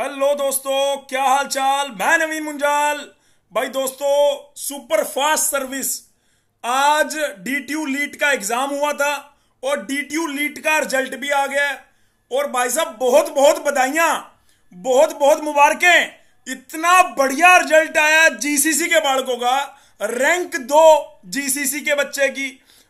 hello दोस्तों क्या हाल चाल मैं नवीन मुंजाल भाई दोस्तों सुपर फास्ट सर्विस आज डी टी लीट का एग्जाम हुआ था और डी टी लीट का रिजल्ट भी आ गया और भाई साहब बहुत बहुत बधाइयां बहुत बहुत मुबारकें इतना बढ़िया रिजल्ट आया जीसीसी के बालकों का रैंक दो जीसीसी के बच्चे की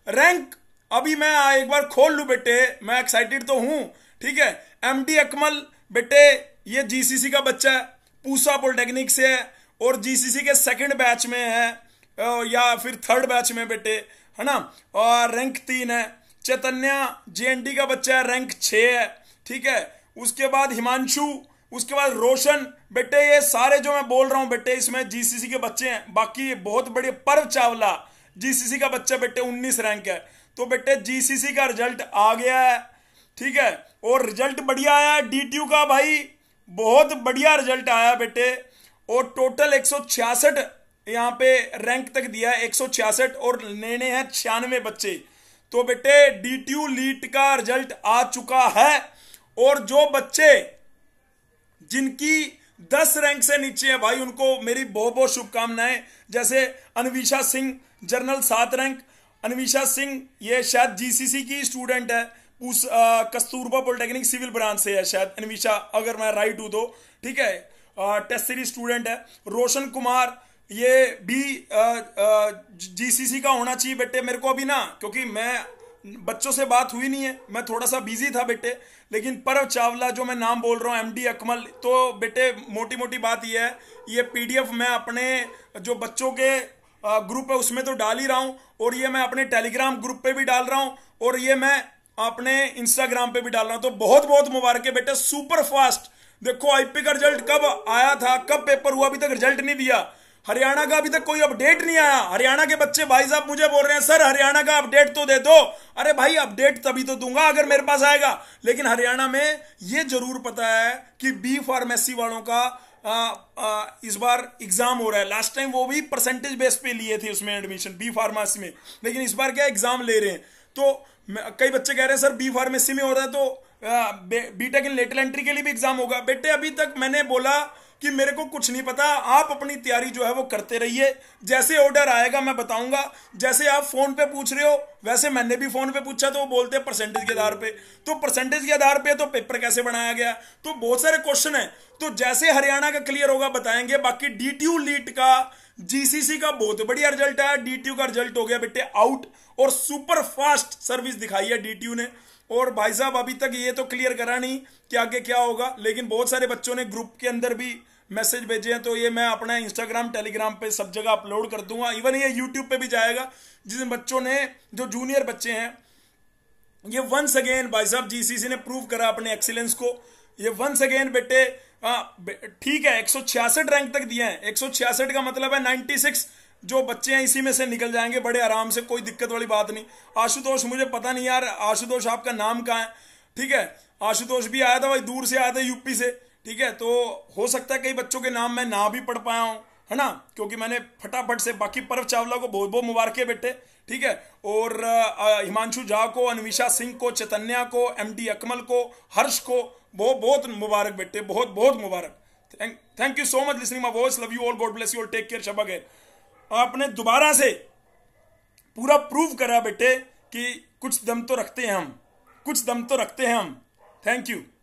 रैंक अभी मैं एक बार खोल लू बेटे मैं एक्साइटेड तो हूं ठीक है एमडी अकमल बेटे ये जीसीसी का बच्चा है पूसा पॉलिटेक्निक से है और जीसीसी के सेकंड बैच में है या फिर थर्ड बैच में बेटे है ना और रैंक तीन है चैतन्या जेएनडी का बच्चा है रैंक छ है ठीक है उसके बाद हिमांशु उसके बाद रोशन बेटे ये सारे जो मैं बोल रहा हूँ बेटे इसमें जीसीसी के बच्चे हैं बाकी बहुत बड़े पर्व चावला जीसीसी का बच्चा बेटे 19 रैंक है तो बेटे जीसीसी का रिजल्ट आ गया है ठीक है और रिजल्ट बढ़िया आया है डीटीयू का भाई बहुत बढ़िया रिजल्ट आया बेटे और टोटल एक सौ छियासठ यहाँ पे रैंक तक दिया है एक सौ छियासठ और लेने हैं छियानवे बच्चे तो बेटे डी लीट का रिजल्ट आ चुका है और जो बच्चे जिनकी दस रैंक से नीचे है भाई उनको मेरी बहुत बहुत शुभकामनाएं जैसे अनविशा सिंह जर्नल सात रैंक अनविशा सिंह ये शायद जीसीसी की स्टूडेंट है उस कस्तूरबा पॉलिटेक्निक सिविल ब्रांच से है शायद अनविशा अगर मैं राइट हूं तो ठीक है टेस्ट सीरीज स्टूडेंट है रोशन कुमार ये भी जीसीसी का होना चाहिए बेटे मेरे को अभी ना क्योंकि मैं बच्चों से बात हुई नहीं है मैं थोड़ा सा बिजी था बेटे लेकिन परव चावला जो मैं नाम बोल रहा हूँ एमडी अकमल तो बेटे मोटी मोटी बात यह है ये पीडीएफ मैं अपने जो बच्चों के ग्रुप है उसमें तो डाल ही रहा हूँ और ये मैं अपने टेलीग्राम ग्रुप पे भी डाल रहा हूँ और ये मैं अपने इंस्टाग्राम पे भी डालना तो बहुत बहुत मुबारक है बेटे सुपर फास्ट देखो आईपी का रिजल्ट कब आया था कब पेपर हुआ अभी तक रिजल्ट नहीं दिया हरियाणा का अभी तक कोई अपडेट नहीं आया हरियाणा के बच्चे भाई साहब मुझे बोल रहे हैं सर हरियाणा का अपडेट तो दे दो अरे भाई अपडेट तभी तो दूंगा अगर मेरे पास आएगा लेकिन हरियाणा में यह जरूर पता है कि बी फार्मेसी वालों का आ, आ, इस बार एग्जाम हो रहा है लास्ट टाइम वो भी परसेंटेज बेस पे लिए थे उसमें एडमिशन बी फार्मेसी में लेकिन इस बार क्या एग्जाम ले रहे हैं तो कई बच्चे कह रहे हैं सर बी फार्मेसी में हो रहा है तो बीटेक इन लेटर एंट्री के लिए भी एग्जाम होगा बेटे अभी तक मैंने बोला कि मेरे को कुछ नहीं पता आप अपनी तैयारी जो है वो करते रहिए जैसे ऑर्डर आएगा मैं बताऊंगा जैसे आप फोन पे पूछ रहे हो वैसे मैंने भी फोन पे पूछा तो वो बोलते हैं परसेंटेज के आधार पे तो परसेंटेज के आधार पे तो पेपर कैसे बनाया गया तो बहुत सारे क्वेश्चन है तो जैसे हरियाणा का क्लियर होगा बताएंगे बाकी डी लीट का जीसीसी का बहुत बढ़िया रिजल्ट आया डी का रिजल्ट हो गया बेटे आउट और सुपर फास्ट सर्विस दिखाई है डी ने और भाई साहब अभी तक ये तो क्लियर करा नहीं कि आगे क्या होगा लेकिन बहुत सारे बच्चों ने ग्रुप के अंदर भी मैसेज भेजे हैं तो ये मैं अपना इंस्टाग्राम टेलीग्राम पे सब जगह अपलोड कर दूंगा इवन ये यूट्यूब पे भी जाएगा जिस बच्चों ने जो जूनियर बच्चे हैं ये वंस अगेन भाई साहब जीसीसी ने प्रूव करा अपने एक्सीलेंस को ये वंस अगेन बेटे हाँ, ठीक है एक रैंक तक दिए हैं एक का मतलब है नाइन्टी सिक्स जो बच्चे हैं इसी में से निकल जाएंगे बड़े आराम से कोई दिक्कत वाली बात नहीं आशुतोष मुझे पता नहीं यार आशुतोष आपका नाम कहाँ है ठीक है आशुतोष भी आया था भाई दूर से आया था यूपी से ठीक है तो हो सकता है कई बच्चों के नाम मैं ना भी पढ़ पाया हूँ है ना क्योंकि मैंने फटाफट से बाकी परव चावला को बहुत बहुत मुबारकें बैठे ठीक है और हिमांशु झा को अनविशा सिंह को चैतन्या को एम डी अकमल को हर्ष को बहुत बहुत मुबारक बैठे बहुत बहुत मुबारक thank you so much listening my voice love you all God bless you all take care है आपने दोबारा से पूरा प्रूव करा बेटे कि कुछ दम तो रखते हैं हम कुछ दम तो रखते हैं हम थैंक यू